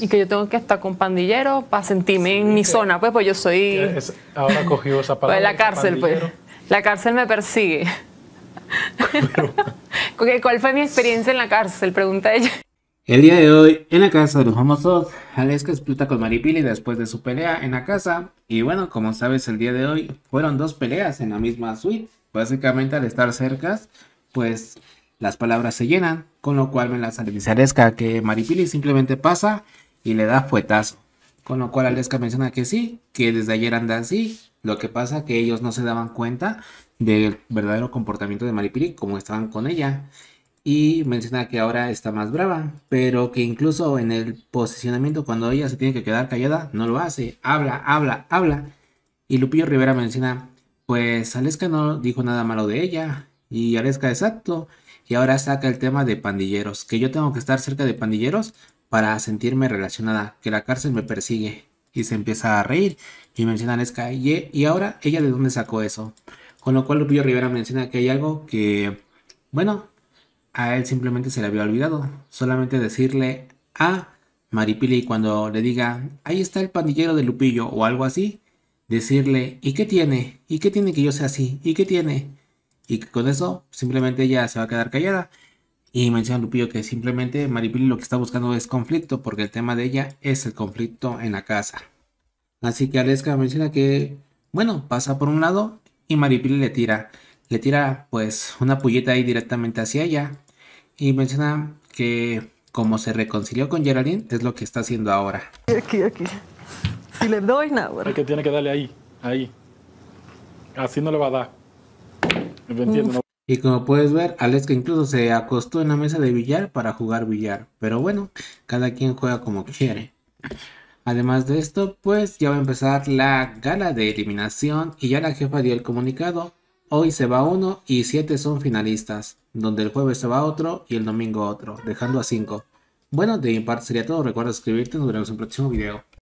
Y que yo tengo que estar con pandillero para sentirme en mi zona, pues, pues yo soy... ahora cogido esa pues, palabra. la cárcel, pues. La cárcel me persigue. ¿Cuál fue mi experiencia en la cárcel? Pregunta ella. El día de hoy, en la casa de los famosos, Alex explota con Maripili después de su pelea en la casa. Y bueno, como sabes, el día de hoy fueron dos peleas en la misma suite. Básicamente al estar cerca, pues las palabras se llenan, con lo cual me las Alesca que Maripili simplemente pasa y le da fuetazo. Con lo cual Aleska menciona que sí, que desde ayer anda así, lo que pasa que ellos no se daban cuenta del verdadero comportamiento de Maripili como estaban con ella. Y menciona que ahora está más brava, pero que incluso en el posicionamiento cuando ella se tiene que quedar callada, no lo hace. Habla, habla, habla. Y Lupillo Rivera menciona, pues Aleska no dijo nada malo de ella y Aresca, exacto. Y ahora saca el tema de pandilleros, que yo tengo que estar cerca de pandilleros para sentirme relacionada, que la cárcel me persigue. Y se empieza a reír y menciona a y, y ahora ella de dónde sacó eso. Con lo cual Lupillo Rivera menciona que hay algo que, bueno, a él simplemente se le había olvidado. Solamente decirle a Maripili cuando le diga, ahí está el pandillero de Lupillo o algo así, decirle, ¿y qué tiene? ¿Y qué tiene que yo sea así? ¿Y qué tiene? Y con eso simplemente ella se va a quedar callada. Y menciona Lupillo que simplemente Maripili lo que está buscando es conflicto, porque el tema de ella es el conflicto en la casa. Así que Aleska menciona que, bueno, pasa por un lado y Maripili le tira. Le tira pues una pulleta ahí directamente hacia ella. Y menciona que como se reconcilió con Geraldine, es lo que está haciendo ahora. Aquí, aquí. Si le doy nada. Es que tiene que darle ahí, ahí. Así no le va a dar. Y como puedes ver, que incluso se acostó en la mesa de billar para jugar billar. Pero bueno, cada quien juega como quiere. Además de esto, pues ya va a empezar la gala de eliminación y ya la jefa dio el comunicado. Hoy se va uno y siete son finalistas, donde el jueves se va otro y el domingo otro, dejando a cinco. Bueno, de mi parte sería todo. Recuerda suscribirte nos vemos en el próximo video.